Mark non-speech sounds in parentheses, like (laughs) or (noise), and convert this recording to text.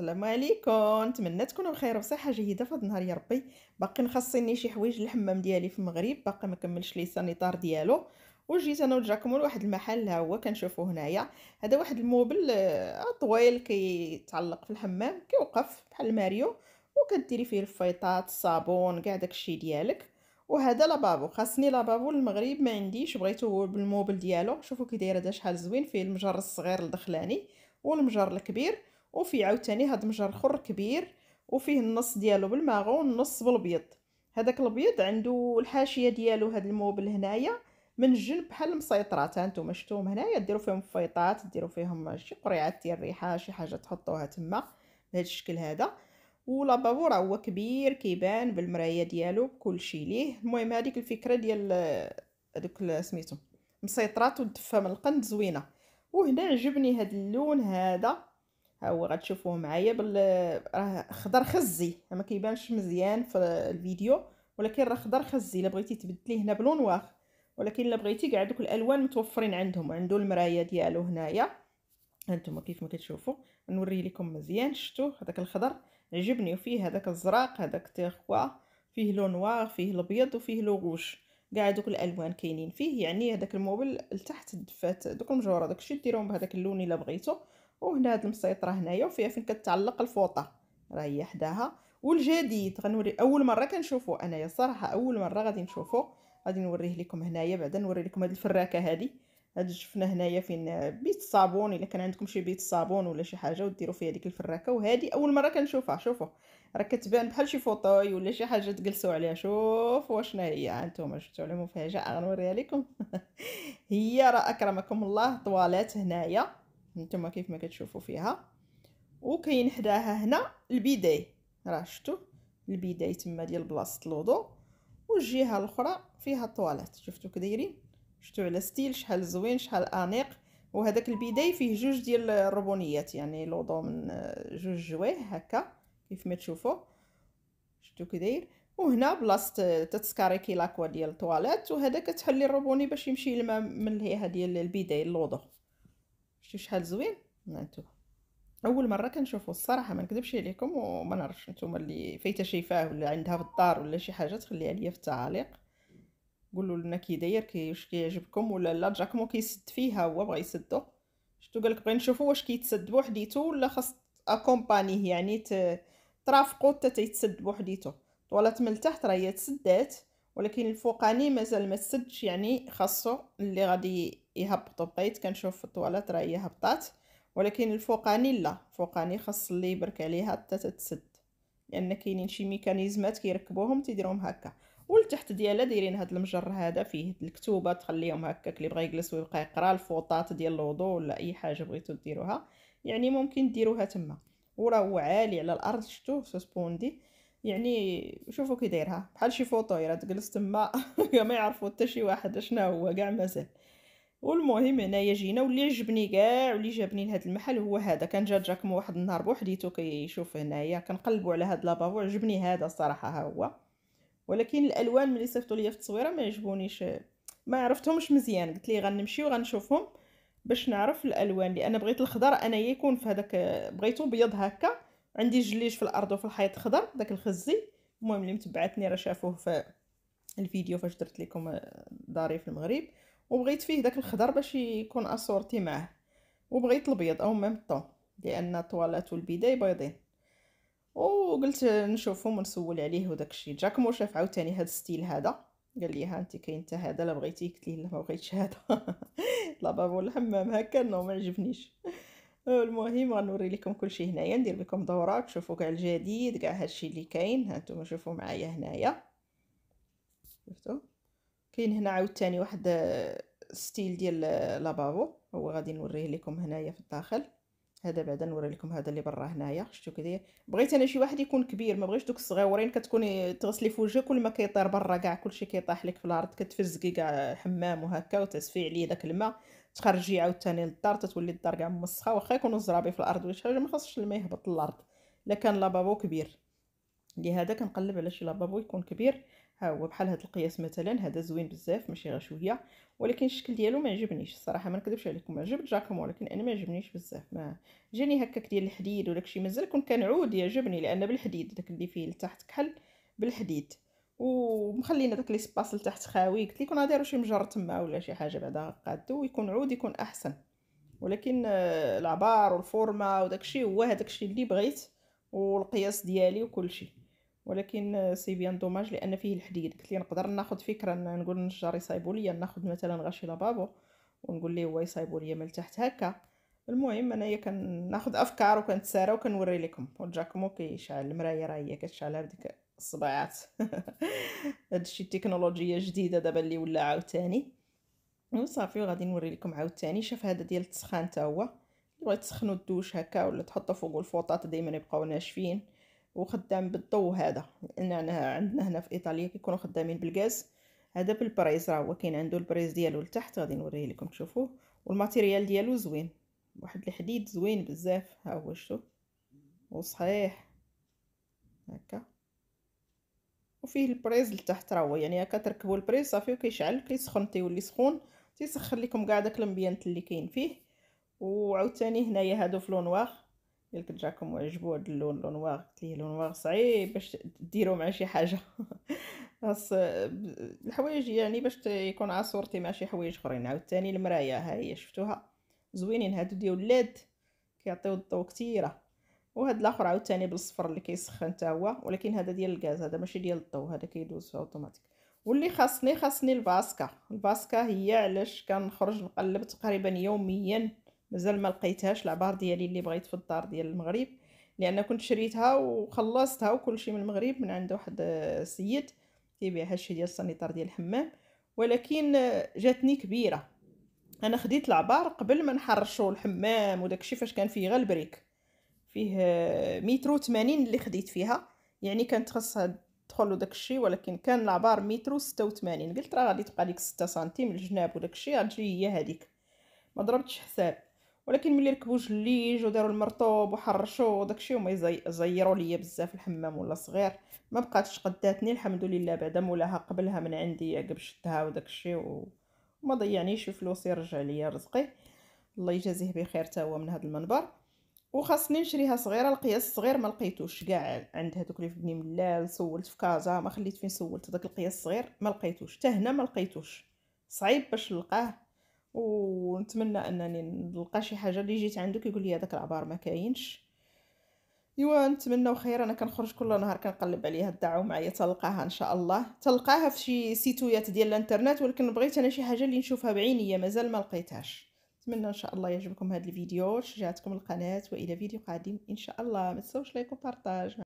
السلام عليكم نتمنى تكونوا بخير وصحه جيده في هذا النهار يا ربي باقي نخصني شي حوايج الحمام ديالي في المغرب باقي ما كملش لي سانيطار ديالو وجيت انا وجاكم لواحد المحل ها هو كنشوفوه هنايا هذا واحد الموبل آه، طويل كيتعلق في الحمام كيوقف بحال ماريو وكديري فيه الفيطات الصابون كاع داكشي ديالك وهذا لابابو خاصني لابابو المغرب ما عنديش بغيتو هو بالموبل ديالو شوفوا كي داير هذا شحال زوين فيه المجر الصغير لدخلاني والمجر الكبير وفي عاوتاني هاد مجر خر كبير وفيه النص ديالو بالماغو والنص بالبيض هذاك الابيض عنده الحاشيه ديالو هاد الموبل هنايا من الجنب بحال المسيطرات هانتوما شفتوهم هنايا ديروا فيهم فيطات ديروا فيهم شي قريعات ديال الريحه شي حاجه تحطوها تما بهذا الشكل هذا ولابابو راه هو كبير كيبان بالمرايه ديالو شيء ليه المهم هذيك الفكره ديال هذوك سميتو مسيطرات ودفه من القند زوينه وهنا عجبني هاد اللون هذا ها هو غتشوفوه معايا بال راه خضر خزي ما كيبانش مزيان في الفيديو ولكن راه خضر خزي الا بغيتي تبدليه هنا بلونواغ ولكن الا بغيتي كاع دوك الالوان متوفرين عندهم عنده المرايه ديالو هنايا هانتوما كيف ما كتشوفوا نوري لكم مزيان شفتوا هذاك الخضر عجبني وفيه هذاك الزرق هذاك تيغوا فيه لونواغ فيه الابيض وفيه لوغوش كاع دوك الالوان كاينين فيه يعني هذاك الموبل لتحت دفات دوك المجوره داكشي ديرهم بهذاك اللون الا بغيتو وهنا هاد المسيطره هنايا وفيها فين كتعلق الفوطه راه هي حداها والجديد غنوري اول مره كنشوفو انايا صراحه اول مره غادي نشوفو غادي نوريه لكم هنايا بعدا نوري لكم هاد الفراكه هادي هاد الجفنه هنايا فين بيت الصابون الا كان عندكم شي بيت الصابون ولا شي حاجه وديروا فيها ديك الفراكه وهادي اول مره كنشوفها شوفوا راه كتبان بحال شي فوطوي ولا شي حاجه تجلسوا عليها شوفوا شنو هي انتم شفتوا على مفاجاه غنوريها لكم (laughs) هي راه اكرمكم الله طوالات هنايا نتوما كيف ما كتشوفوا فيها وكاين حداها هنا البداية راه شفتوا البداية تما ديال بلاصه الوضوء والجهه الاخرى فيها الطواليت شفتوا كدايرين شفتوا على ستيل شحال زوين شحال انيق وهذاك البداية فيه جوج ديال الربونيات يعني لوضو من آه، جوج جويه هكا كيف ما تشوفوا شفتوا كداير وهنا بلاصه آه، كي لاكوا ديال الطواليت وهذا كتحلي الربوني باش يمشي الماء من الهيئه ديال البدايه اللوضو شوف شحال زوين هانتوما اول مره كنشوفو الصراحه ما نكذبش عليكم وما نعرفش نتوما اللي فايته شايفاه ولا عندها في الدار ولا شي حاجه تخليها ليا في التعاليق قولوا لنا كي داير كي واش كيعجبكم ولا لا جاكمو كيسد فيها هو بغا يسدو شتو قالك بغي نشوفو واش كيتسد بوحديتو ولا خاص اكومبانيه يعني ت... ترافقو حتى تيتسد بوحديتو طوالت من التحت راهي تسدات ولكن الفوقاني مازال ما تسدش يعني خاصو اللي غادي يهبطوا بقيت كنشوف في الطواليت راه هي هبطات ولكن الفوقاني لا فوقاني خاص اللي يبرك عليها حتى تتسد لان كاينين شي ميكانيزمات كيركبوهم تيديرهم هكا والتحت ديالها دايرين هاد المجر هذا فيه الكتوبه تخليهم هكاك اللي بغى يجلس ويبقى يقرا الفوطات ديال الوضوء ولا اي حاجه بغيتو ديروها يعني ممكن ديروها تما وراه هو عالي على الارض شفتوه سوسبوندي يعني شوفوا كي دايرها بحال شي فوطو يرا تجلس تما (laughs) ما يعرفوا حتى شي واحد شنو هو كاع مازال والمهم هنايا جينا واللي عجبني كاع واللي جابني لهذا المحل هو هذا كان جا جاكم واحد النهار بوحديتو كيشوف هنايا كنقلبوا على هذا لابافو عجبني هذا الصراحه ها هو ولكن الالوان ملي صيفطوا ليا في التصويره ما عجبونيش ما عرفتهمش مزيان قلت لي غنمشي وغنشوفهم باش نعرف الالوان لان بغيت الخضر انايا يكون في هذاك بغيتو بيض هكا عندي جليج في الارض وفي الحيط خضر داك الخزي المهم اللي متبعتني راه شافوه في الفيديو فاش درت لكم آه، داري في المغرب وبغيت فيه داك الخضر باش يكون اسورتي معاه وبغيت الابيض او ميم طون لان طوالات البداية بيضين وقلت نشوفهم ونسول عليه وداك الشيء جاكمو شاف عاوتاني هذا الستيل هذا قال لي ها انت كاين حتى هذا لا بغيتي قلت ليه لا ما بغيتش هذا (laughs) لابابو الحمام هكا نو ما عجبنيش المهم غنوري لكم كل شيء هنايا ندير لكم دوره تشوفوا كاع الجديد كاع هادشي اللي كاين هانتوما شوفوا معايا هنايا شفتوا كاين هنا عاوتاني واحد آه، ستيل ديال آه، لابابو هو غادي نوريه لكم هنايا في الداخل هذا بعدا نوري لكم هذا اللي برا هنايا شفتوا كداير بغيت انا شي واحد يكون كبير ما بغيتش دوك الصغيورين كتكوني تغسلي في وجهك كل ما كيطير برا كاع كلشي كيطيح لك في الارض كتفزقي كاع حمام وهكا وتسفي عليه داك الماء تخرجي عاوتاني للدار تتولي الدار كاع موسخه واخا يكونوا الزرابي في الارض ولا شي حاجه ما خاصش الماء يهبط للارض الا كان لابابو كبير لهذا كنقلب على شي لابابو يكون كبير ها هو بحال هذا القياس مثلا هذا زوين بزاف ماشي غير شويه ولكن الشكل ديالو ما عجبنيش الصراحه ما نكذبش عليكم عجب جاكم ولكن انا ما عجبنيش بزاف ما جاني هكاك ديال الحديد ولا شي مازال كون عود يعجبني لان بالحديد داك اللي فيه لتحت كحل بالحديد ومخلينا داك ليسباس لتحت خاوي قلت لكم غنديروا شي مجر تما ولا شي حاجه بعدا قادو ويكون عود يكون احسن ولكن آه، العبار وداك وداكشي هو الشيء اللي بغيت والقياس ديالي وكلشي ولكن سي بيان دوماج لان فيه الحديد قلت لي نقدر ناخذ فكره نقول للنجار يصايبوا ليا ناخذ مثلا غاشي لابابو ونقول ليه هو يصايبو ليا من تحت هكا المهم انايا كناخذ افكار وكنتسارى وكنوري لكم وجاكمو كيشعل المرايه راه هي كتشعلها بديك الصباعات (laughs) هادشي التكنولوجيا جديده دابا اللي ولا عاوتاني وصافي وغادي نوري لكم عاوتاني شاف هذا ديال التسخان حتى هو بغيت تسخنوا الدوش هكا ولا تحطوا فوق الفوطات دائما يبقاو ناشفين وخدام بالضو هذا لان عندنا هنا في ايطاليا كيكونوا خدامين بالغاز هذا بالبريز راه هو كاين عنده البريز ديالو لتحت غادي نوريه لكم تشوفوه والماتيريال ديالو زوين واحد الحديد زوين بزاف ها هو شوف وصحيح هكا وفيه البريز لتحت راه هو يعني هكا تركبوا البريز صافي وكيشعل كيسخن تيولي سخون تيسخن لكم كاع داك الامبيانت اللي كاين فيه وعاوتاني هنايا هادو فلونواغ قالك جاكم وعجبو هاد اللون لون واغ قلت ليه لون واغ صعيب باش ديرو مع شي حاجه خاص (laughs) الحوايج يعني باش يكون عاصورتي مع شي حوايج اخرين عاوتاني المرايه ها هي شفتوها زوينين هادو ديال اللاد كيعطيو الضو كثيره وهاد الاخر عاوتاني بالصفر اللي كيسخن حتى هو ولكن هذا ديال الغاز هذا ماشي ديال الضو هذا كيدوز اوتوماتيك واللي خاصني خاصني الباسكا الباسكا هي علاش كنخرج نقلب تقريبا يوميا مازال ما لقيتهاش العبار ديالي اللي بغيت في الدار ديال المغرب لان كنت شريتها وخلصتها وكل شيء من المغرب من عند واحد السيد آه، كيبيع هادشي ديال السانيتار ديال الحمام ولكن آه، جاتني كبيره انا خديت العبار قبل ما نحرشوا الحمام وداكشي فاش كان فيه غير البريك فيه آه، مترو 80 اللي خديت فيها يعني كانت خاصها تدخل وداكشي ولكن كان العبار مترو 86 قلت راه غادي تبقى ليك ستة سنتيم الجناب وداكشي غتجي هي هاديك ما ضربتش حساب ولكن ملي ركبوا جليج وداروا المرطوب وحرشوا وداكشي وما زيروا ليا بزاف الحمام ولا صغير ما بقاتش قداتني الحمد لله بعدا مولاها قبلها من عندي عقب شدها وداكشي وما ضيعنيش الفلوس يرجع ليا رزقي الله يجازيه بخير حتى هو من هذا المنبر وخاصني نشريها صغيره القياس الصغير ما لقيتوش كاع عند هذوك اللي في بني ملال سولت في كازا ما خليت فين سولت داك القياس الصغير ما لقيتوش حتى هنا ما لقيتوش صعيب باش نلقاه ونتمنى انني نلقى شي حاجه اللي جيت عندك يقول لي هذاك العبار ما كاينش ايوا نتمنى خير انا كنخرج كل نهار كنقلب عليها الدعوه معايا تلقاها ان شاء الله تلقاها في شي سيتويات ديال الانترنت ولكن بغيت انا شي حاجه اللي نشوفها بعينيا مازال ما لقيتهاش نتمنى ان شاء الله يعجبكم هذا الفيديو شجعتكم القناه والى فيديو قادم ان شاء الله ما تنساوش لايك وبارطاج